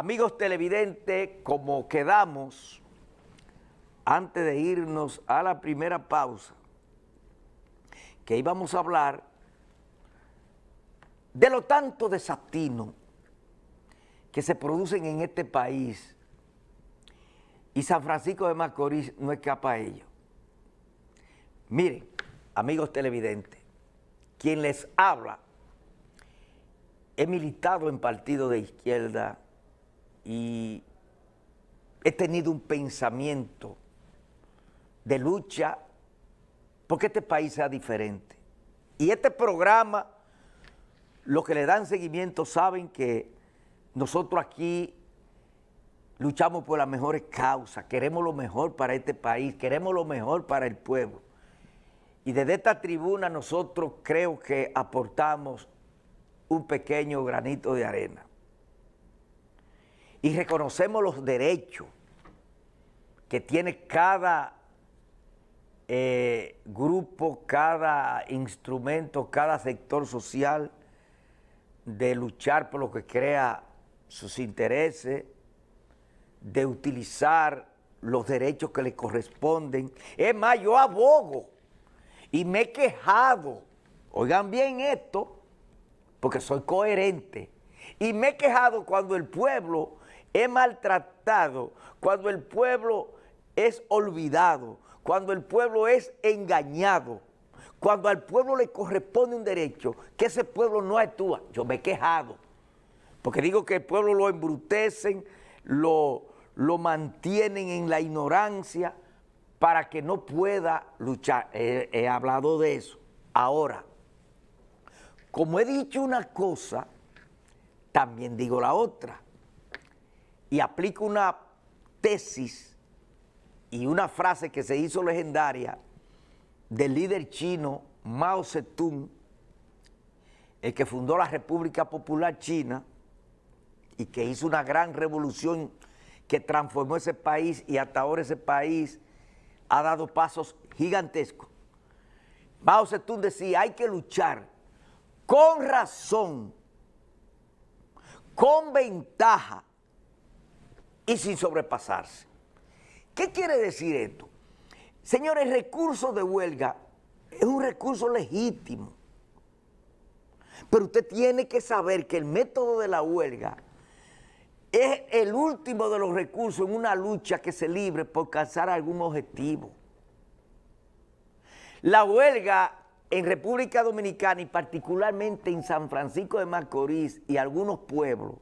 Amigos televidentes, como quedamos, antes de irnos a la primera pausa, que íbamos a hablar de lo tanto desatino que se producen en este país y San Francisco de Macorís no escapa a ello. Miren, amigos televidentes, quien les habla, he militado en partido de izquierda, y he tenido un pensamiento de lucha porque este país sea diferente. Y este programa, los que le dan seguimiento saben que nosotros aquí luchamos por las mejores causas, queremos lo mejor para este país, queremos lo mejor para el pueblo. Y desde esta tribuna nosotros creo que aportamos un pequeño granito de arena y reconocemos los derechos que tiene cada eh, grupo, cada instrumento, cada sector social de luchar por lo que crea sus intereses, de utilizar los derechos que le corresponden. Es más, yo abogo y me he quejado, oigan bien esto, porque soy coherente, y me he quejado cuando el pueblo He maltratado, cuando el pueblo es olvidado, cuando el pueblo es engañado, cuando al pueblo le corresponde un derecho, que ese pueblo no actúa. Yo me he quejado, porque digo que el pueblo lo embrutecen, lo, lo mantienen en la ignorancia para que no pueda luchar. he hablado de eso. Ahora, como he dicho una cosa, también digo la otra y aplica una tesis y una frase que se hizo legendaria del líder chino Mao Zedong, el que fundó la República Popular China y que hizo una gran revolución que transformó ese país y hasta ahora ese país ha dado pasos gigantescos. Mao Zedong decía, hay que luchar con razón, con ventaja, y sin sobrepasarse. ¿Qué quiere decir esto? Señores, el recurso de huelga es un recurso legítimo. Pero usted tiene que saber que el método de la huelga es el último de los recursos en una lucha que se libre por alcanzar algún objetivo. La huelga en República Dominicana y particularmente en San Francisco de Macorís y algunos pueblos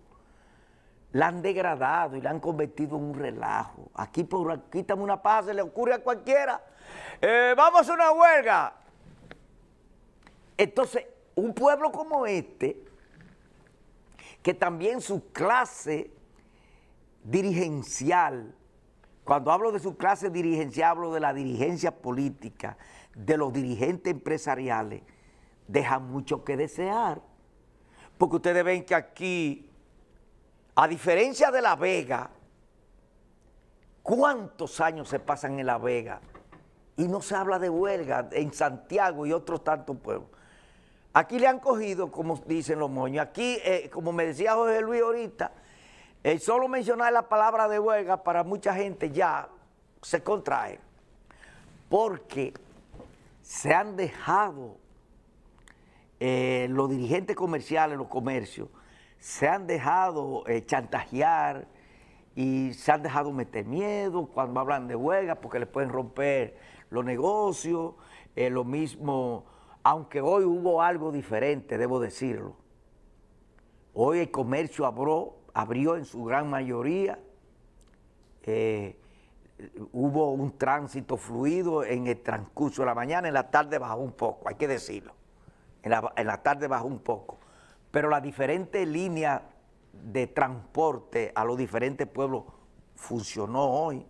la han degradado y la han convertido en un relajo. Aquí por aquí una paz, se le ocurre a cualquiera. Eh, vamos a una huelga. Entonces, un pueblo como este, que también su clase dirigencial, cuando hablo de su clase dirigencial, hablo de la dirigencia política, de los dirigentes empresariales, deja mucho que desear. Porque ustedes ven que aquí a diferencia de La Vega, ¿cuántos años se pasan en La Vega? Y no se habla de huelga en Santiago y otros tantos pueblos. Aquí le han cogido, como dicen los moños, aquí, eh, como me decía José Luis ahorita, eh, solo mencionar la palabra de huelga para mucha gente ya se contrae, porque se han dejado eh, los dirigentes comerciales, los comercios, se han dejado eh, chantajear y se han dejado meter miedo cuando hablan de huelga porque les pueden romper los negocios, eh, lo mismo, aunque hoy hubo algo diferente, debo decirlo. Hoy el comercio abrió, abrió en su gran mayoría, eh, hubo un tránsito fluido en el transcurso de la mañana, en la tarde bajó un poco, hay que decirlo, en la, en la tarde bajó un poco pero las diferentes líneas de transporte a los diferentes pueblos funcionó hoy.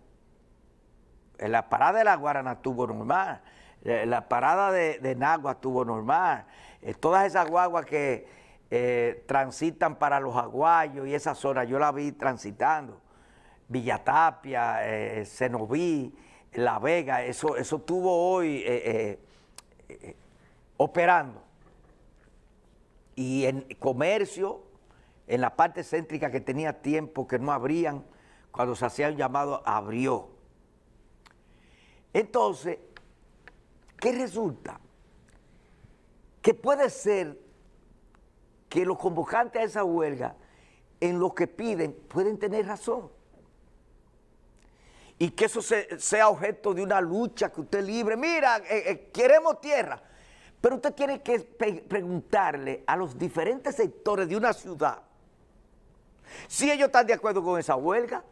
La parada de la Guarana estuvo normal, la parada de, Nagua estuvo normal, eh, todas esas guaguas que eh, transitan para los aguayos y esa zona, yo la vi transitando, Villatapia, Senoví, eh, Cenoví, La Vega, eso, eso tuvo hoy operando y en comercio, en la parte céntrica que tenía tiempo que no abrían, cuando se hacía un llamado, abrió. Entonces, ¿qué resulta? Que puede ser que los convocantes a esa huelga, en lo que piden, pueden tener razón. Y que eso sea objeto de una lucha que usted libre. Mira, eh, eh, queremos tierra. Pero usted tiene que preguntarle a los diferentes sectores de una ciudad si ellos están de acuerdo con esa huelga.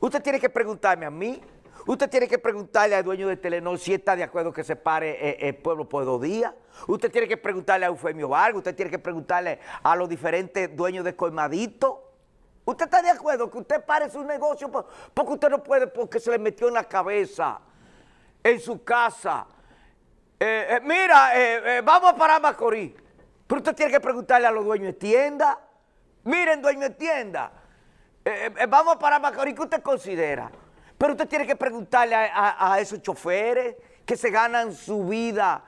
Usted tiene que preguntarme a mí, usted tiene que preguntarle al dueño de Telenor si está de acuerdo que se pare el eh, eh, pueblo por dos días. Usted tiene que preguntarle a Eufemio Vargas, usted tiene que preguntarle a los diferentes dueños de Colmadito. ¿Usted está de acuerdo que usted pare su negocio? Porque usted no puede porque se le metió en la cabeza, en su casa, eh, eh, mira, eh, vamos para parar Macorís. Pero usted tiene que preguntarle a los dueños de tienda. Miren, dueño de tienda, vamos para Macorís, ¿qué usted considera? Pero usted tiene que preguntarle a, esos choferes que se ganan su vida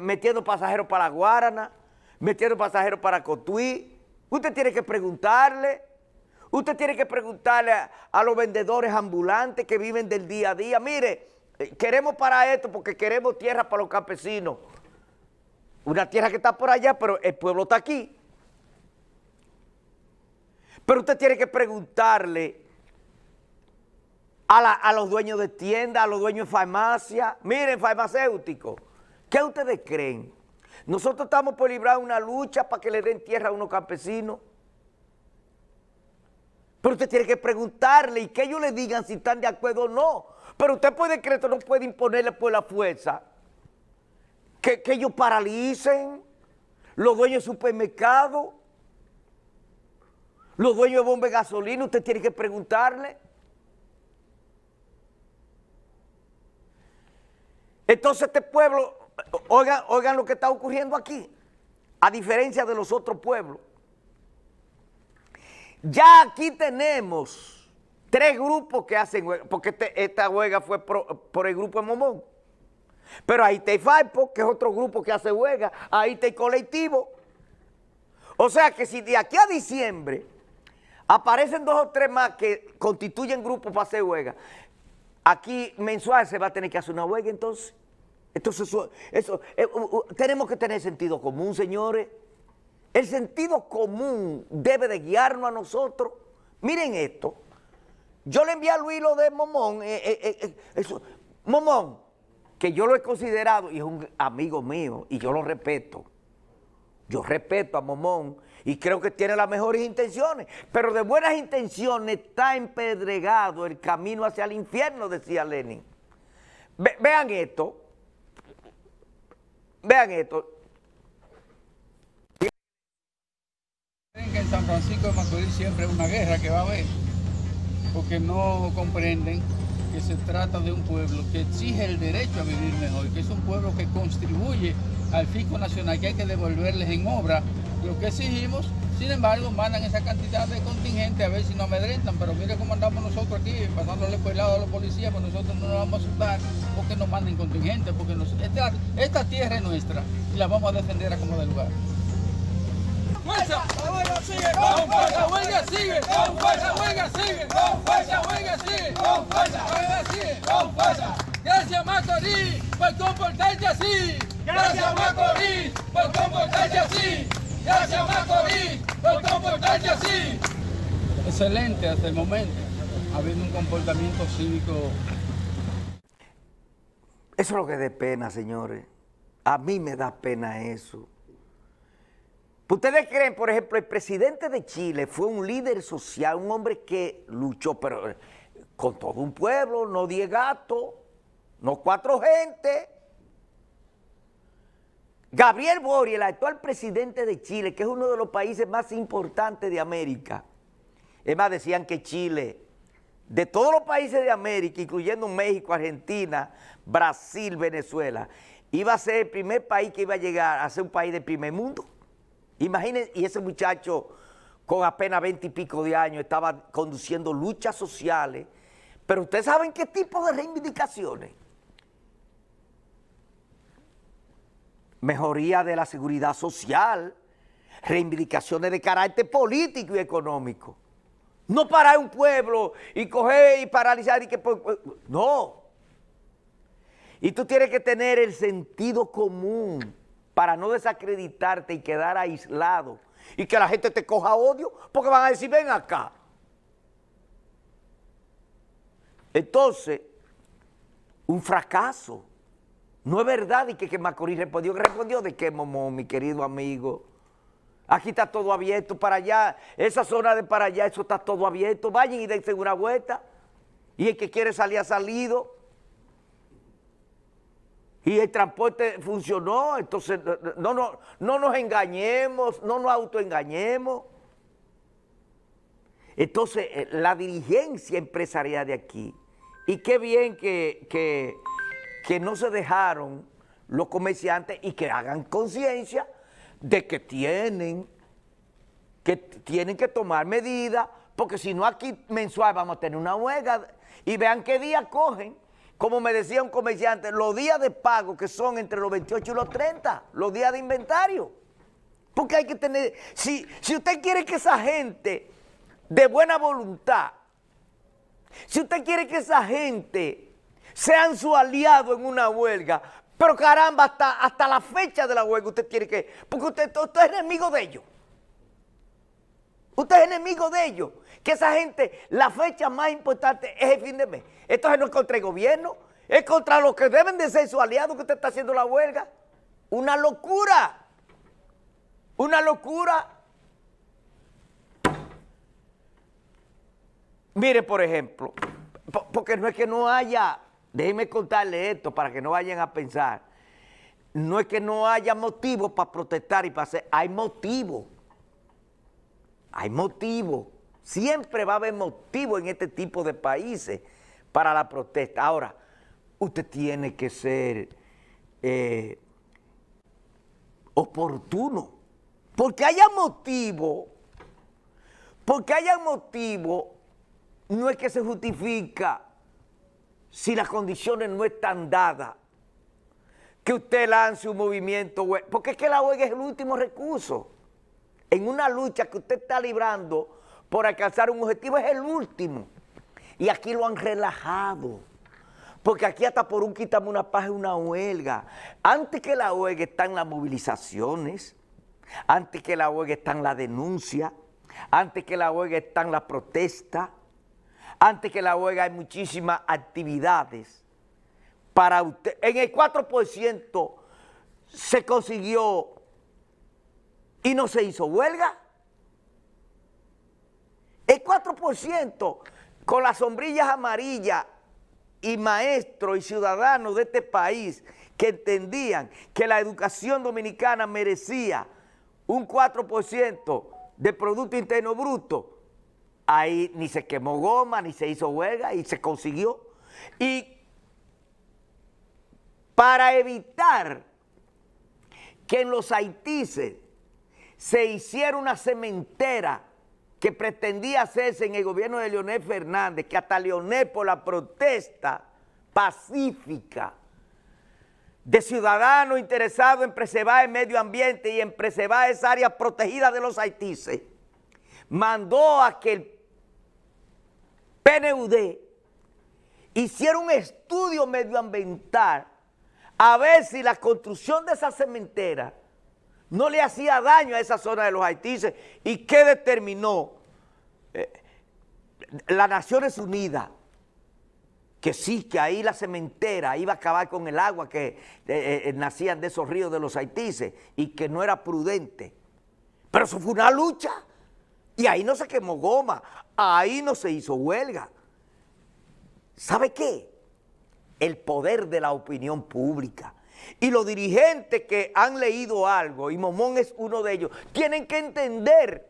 metiendo pasajeros para Guarana, metiendo pasajeros para Cotuí. Usted tiene que preguntarle. Usted tiene que preguntarle a, los vendedores ambulantes que viven del día a día. Mire, eh, queremos para esto porque queremos tierra para los campesinos. Una tierra que está por allá, pero el pueblo está aquí. Pero usted tiene que preguntarle a, los dueños de tiendas, a los dueños de farmacia. Miren, farmacéuticos, ¿qué ustedes creen? Nosotros estamos por librar una lucha para que le den tierra a unos campesinos. Pero usted tiene que preguntarle y que ellos le digan si están de acuerdo o no. Pero usted por decreto no puede imponerle por pues la fuerza que, ellos paralicen los dueños de supermercados, los dueños de bomba de gasolina, usted tiene que preguntarle. Entonces este pueblo, oigan, oigan lo que está ocurriendo aquí, a diferencia de los otros pueblos. Ya aquí tenemos Tres grupos que hacen huelga, porque este, esta huelga fue por, el grupo de Momón. Pero ahí está el FAIPO, que es otro grupo que hace huelga, ahí está el colectivo. O sea que si de aquí a diciembre aparecen dos o tres más que constituyen grupos para hacer huelga, aquí mensual se va a tener que hacer una huelga entonces. Entonces eso, eh, tenemos que tener sentido común, señores. El sentido común debe de guiarnos a nosotros. Miren esto. Yo le envié a Luis lo de Momón, eh, eh, eh, eso. Momón, que yo lo he considerado y es un amigo mío y yo lo respeto. Yo respeto a Momón y creo que tiene las mejores intenciones, pero de buenas intenciones está empedregado el camino hacia el infierno, decía Lenin. vean esto, vean esto. San Francisco de siempre una guerra que va a haber porque no comprenden que se trata de un pueblo que exige el derecho a vivir mejor, que es un pueblo que contribuye al fisco nacional, que hay que devolverles en obra lo que exigimos. Sin embargo, mandan esa cantidad de contingente a ver si nos amedrentan, pero mire cómo andamos nosotros aquí, pasándole por el lado a los policías, pues nosotros no nos vamos a asustar porque nos manden contingentes, porque esta, esta tierra es nuestra y la vamos a defender a como de lugar fuerza, huelga sigue, con fuerza, huelga sigue, con fuerza, huelga sigue, con fuerza, huelga sigue, con fuerza, huelga sigue, con fuerza. Gracias Macorís por comportarte así. Gracias Macorís por comportarte así. Gracias Macorís por comportarte así. Excelente hasta el momento. Ha habido un comportamiento cívico. Eso es lo que de pena, señores. A mí me da pena eso. ¿Ustedes creen, por ejemplo, el presidente de Chile fue un líder social, un hombre que luchó pero, eh, con todo un pueblo, no diez gatos, no cuatro gente? Gabriel Bori, el actual presidente de Chile, que es uno de los países más importantes de América. Es más, decían que Chile, de todos los países de América, incluyendo México, Argentina, Brasil, Venezuela, iba a ser el primer país que iba a llegar a ser un país de primer mundo. Imaginen, y ese muchacho con apenas veinte y pico de años estaba conduciendo luchas sociales, pero ustedes saben qué tipo de reivindicaciones. Mejoría de la seguridad social, reivindicaciones de carácter político y económico. No parar un pueblo y coger y paralizar y que... Pues, pues, no. Y tú tienes que tener el sentido común para no desacreditarte y quedar aislado y que la gente te coja odio porque van a decir, ven acá. Entonces, un fracaso. No es verdad y que, que Macorís respondió. ¿Respondió de qué, Momo, mi querido amigo? Aquí está todo abierto para allá. Esa zona de para allá, eso está todo abierto. Vayan y dense una vuelta. Y el que quiere salir ha salido. Y el transporte funcionó, entonces no, no, no nos engañemos, no nos autoengañemos. Entonces, eh, la dirigencia empresarial de aquí, y qué bien que, que, que no se dejaron los comerciantes y que hagan conciencia de que tienen, que tienen que tomar medidas, porque si no aquí mensual vamos a tener una huelga y vean qué día cogen. Como me decía un comerciante, los días de pago que son entre los 28 y los 30, los días de inventario. Porque hay que tener, si, si usted quiere que esa gente de buena voluntad, si usted quiere que esa gente sean su aliado en una huelga, pero caramba, hasta, hasta la fecha de la huelga usted tiene que, porque usted, usted es enemigo de ellos. Usted es enemigo de ellos. Que esa gente, la fecha más importante es el fin de mes. Esto no es contra el gobierno, es contra los que deben de ser su aliado que usted está haciendo la huelga. Una locura. Una locura. Mire, por ejemplo, porque no es que no haya, déjenme contarle esto para que no vayan a pensar, no es que no haya motivos para protestar y para hacer, hay motivos. Hay motivo. Siempre va a haber motivo en este tipo de países para la protesta. Ahora, usted tiene que ser eh, oportuno. Porque haya motivo, porque haya motivo, no es que se justifica si las condiciones no están dadas, que usted lance un movimiento, porque es que la huelga es el último recurso en una lucha que usted está librando por alcanzar un objetivo, es el último. Y aquí lo han relajado. Porque aquí hasta por un quítame una paja una huelga. Antes que la huelga están las movilizaciones, antes que la huelga están la denuncia, antes que la huelga están la protesta, antes que la huelga hay muchísimas actividades. Para usted, en el 4% se consiguió y no se hizo huelga. El 4% con las sombrillas amarillas y maestros y ciudadanos de este país que entendían que la educación dominicana merecía un 4% de Producto Interno Bruto, ahí ni se quemó goma, ni se hizo huelga y se consiguió. Y para evitar que en los haitices se hiciera una cementera que pretendía hacerse en el gobierno de Leonel Fernández, que hasta Leonel por la protesta pacífica de ciudadanos interesados en preservar el medio ambiente y en preservar esa área protegida de los haitíes mandó a que el PNUD hiciera un estudio medioambiental a ver si la construcción de esa cementera no le hacía daño a esa zona de los haitises. ¿Y qué determinó eh, las Naciones Unidas? Que sí, que ahí la cementera iba a acabar con el agua que eh, eh, nacían de esos ríos de los haitises y que no era prudente. Pero eso fue una lucha. Y ahí no se quemó goma, ahí no se hizo huelga. ¿Sabe qué? El poder de la opinión pública. Y los dirigentes que han leído algo, y Momón es uno de ellos, tienen que entender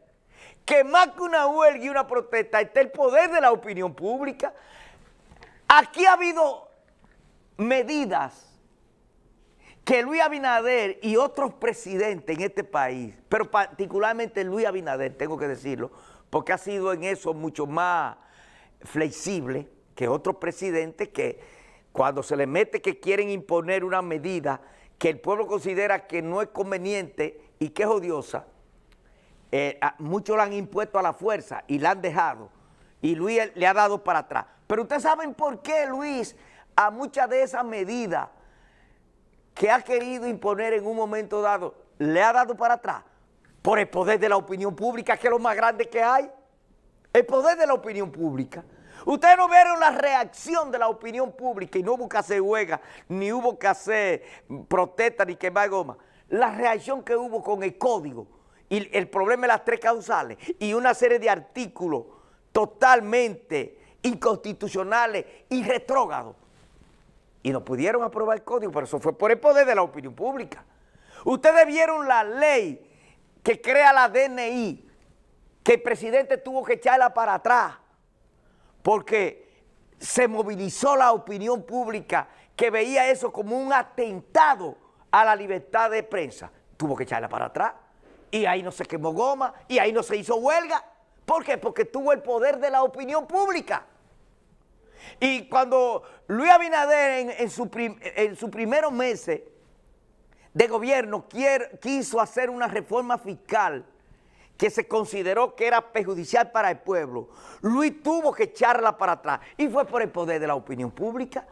que más que una huelga y una protesta está el poder de la opinión pública. Aquí ha habido medidas que Luis Abinader y otros presidentes en este país, pero particularmente Luis Abinader, tengo que decirlo, porque ha sido en eso mucho más flexible que otros presidentes que cuando se le mete que quieren imponer una medida que el pueblo considera que no es conveniente y que es odiosa, eh, muchos la han impuesto a la fuerza y la han dejado. Y Luis le ha dado para atrás. Pero ustedes saben por qué Luis a muchas de esas medidas que ha querido imponer en un momento dado, le ha dado para atrás por el poder de la opinión pública, que es lo más grande que hay. El poder de la opinión pública. Ustedes no vieron la reacción de la opinión pública y no hubo que hacer ni hubo que hacer protesta, ni quemar goma. La reacción que hubo con el código y el problema de las tres causales y una serie de artículos totalmente inconstitucionales y retrógados. Y no pudieron aprobar el código, pero eso fue por el poder de la opinión pública. Ustedes vieron la ley que crea la DNI, que el presidente tuvo que echarla para atrás porque se movilizó la opinión pública que veía eso como un atentado a la libertad de prensa. Tuvo que echarla para atrás y ahí no se quemó goma y ahí no se hizo huelga. ¿Por qué? Porque tuvo el poder de la opinión pública. Y cuando Luis Abinader en, sus su primeros meses de gobierno quiso hacer una reforma fiscal, que se consideró que era perjudicial para el pueblo, Luis tuvo que echarla para atrás y fue por el poder de la opinión pública.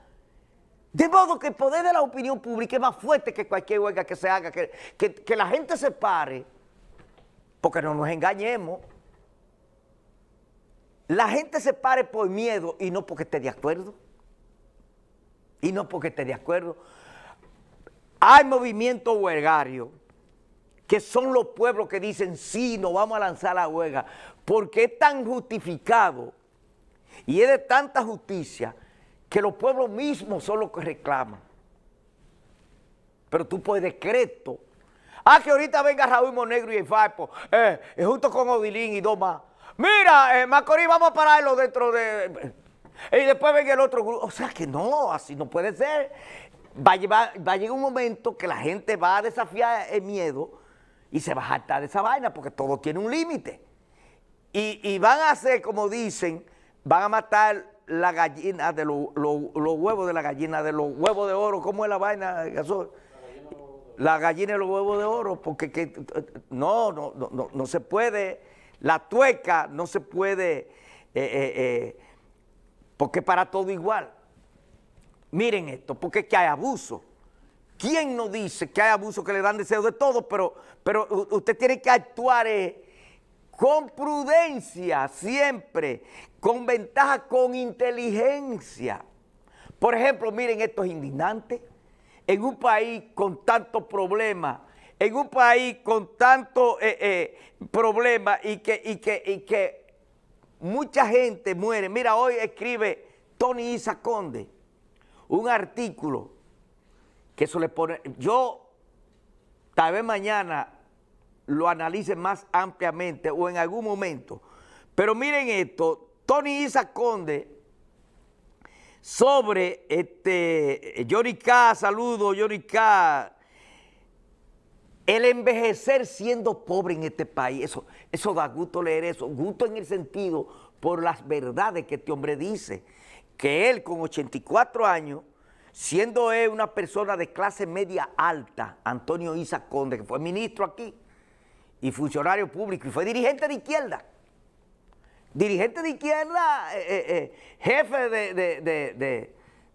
De modo que el poder de la opinión pública es más fuerte que cualquier huelga que se haga, que, la gente se pare, porque no nos engañemos. La gente se pare por miedo y no porque esté de acuerdo. Y no porque esté de acuerdo. Hay movimiento huelgario que son los pueblos que dicen, sí, nos vamos a lanzar la huelga, porque es tan justificado y es de tanta justicia que los pueblos mismos son los que reclaman. Pero tú por decreto, ah, que ahorita venga Raúl Monegro y el Faipo, eh, eh, junto con Odilín y dos más. Mira, eh, Macorís, vamos a pararlo dentro de... y después venga el otro grupo. O sea que no, así no puede ser. Va a, va a llegar un momento que la gente va a desafiar el miedo y se va a de esa vaina porque todo tiene un límite. Y, van a hacer, como dicen, van a matar la gallina de los huevos de la gallina, de los huevos de oro. ¿Cómo es la vaina, Gasol? La gallina de los huevos de oro, porque que, no, no, no, no, no se puede, la tueca no se puede, eh, eh, eh, porque para todo igual. Miren esto, porque es que hay abuso. ¿Quién no dice que hay abusos que le dan deseo de todo? Pero, pero usted tiene que actuar eh, con prudencia siempre, con ventaja, con inteligencia. Por ejemplo, miren, esto es indignante. En un país con tantos problemas, en un país con tantos eh, eh, problemas y que, que, y que mucha gente muere. Mira, hoy escribe Tony Isa Conde un artículo que eso le pone... Yo tal vez mañana lo analice más ampliamente o en algún momento. Pero miren esto, Tony Isa Conde sobre este, Johnny saludo Johnny el envejecer siendo pobre en este país, eso, eso da gusto leer eso, gusto en el sentido por las verdades que este hombre dice, que él con 84 años siendo él una persona de clase media alta, Antonio Isa Conde, que fue ministro aquí y funcionario público y fue dirigente de izquierda. Dirigente de izquierda, eh, eh, eh, jefe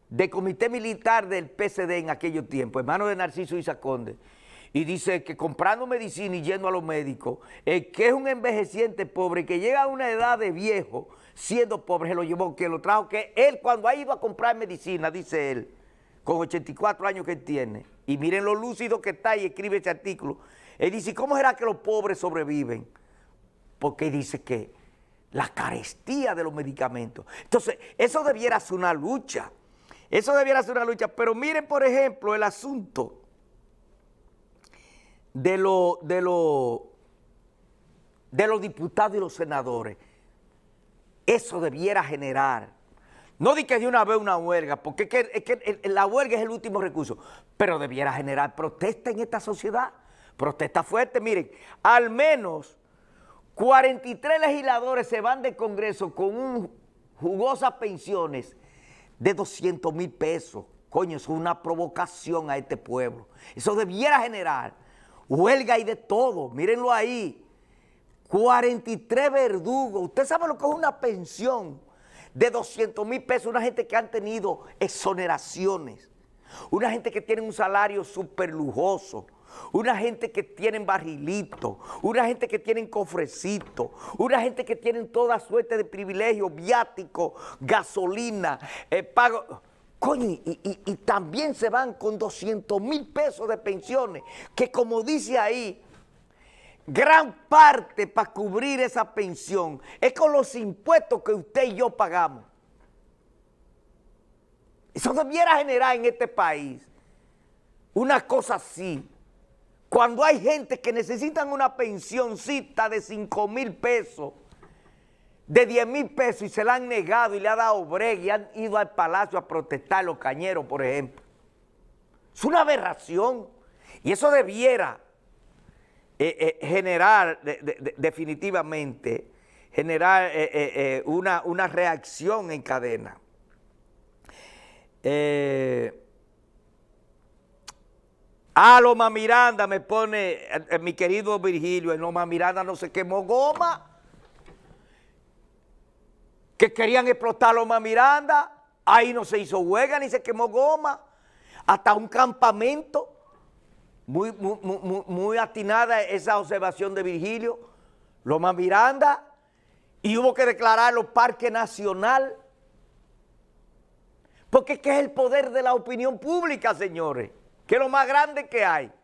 de, comité militar del PCD en aquellos tiempos, hermano de Narciso Isa Conde. Y dice que comprando medicina y yendo a los médicos, que es un envejeciente pobre, que llega a una edad de viejo, siendo pobre, se lo llevó, que lo trajo, que él cuando ha ido a comprar medicina, dice él, con 84 años que tiene, y miren lo lúcido que está y escribe ese artículo, él dice, ¿cómo será que los pobres sobreviven? Porque dice que la carestía de los medicamentos. Entonces, eso debiera ser una lucha. Eso debiera ser una lucha. Pero miren, por ejemplo, el asunto de, lo, de, lo, de los diputados y los senadores. Eso debiera generar no di que de una vez una huelga, porque la huelga es el último recurso, pero debiera generar protesta en esta sociedad, protesta fuerte. Miren, al menos 43 legisladores se van del Congreso con jugosas pensiones de 200 mil pesos. Coño, eso es una provocación a este pueblo. Eso debiera generar huelga y de todo. Mírenlo ahí. 43 verdugos. Usted sabe lo que es una pensión de 200 mil pesos, una gente que han tenido exoneraciones, una gente que tiene un salario súper lujoso, una gente que tienen barrilitos, una gente que tienen cofrecito una gente que tienen toda suerte de privilegios, viático gasolina, eh, pago. Coño, y, y, también se van con 200 mil pesos de pensiones, que como dice ahí, gran parte para cubrir esa pensión es con los impuestos que usted y yo pagamos. Eso debiera generar en este país una cosa así. Cuando hay gente que necesitan una pensioncita de 5 mil pesos, de 10 mil pesos y se la han negado y le ha dado brega y han ido al palacio a protestar los cañeros, por ejemplo. Es una aberración y eso debiera eh, eh, generar definitivamente, generar eh, una, una, reacción en cadena. Ah, loma Miranda me pone, mi querido Virgilio, en loma Miranda no se quemó goma. Que querían explotar Loma Miranda, ahí no se hizo huelga ni se quemó goma. Hasta un campamento muy, muy, atinada esa observación de Virgilio, Loma Miranda, y hubo que declararlo parque nacional. Porque es el poder de la opinión pública, señores, que es lo más grande que hay.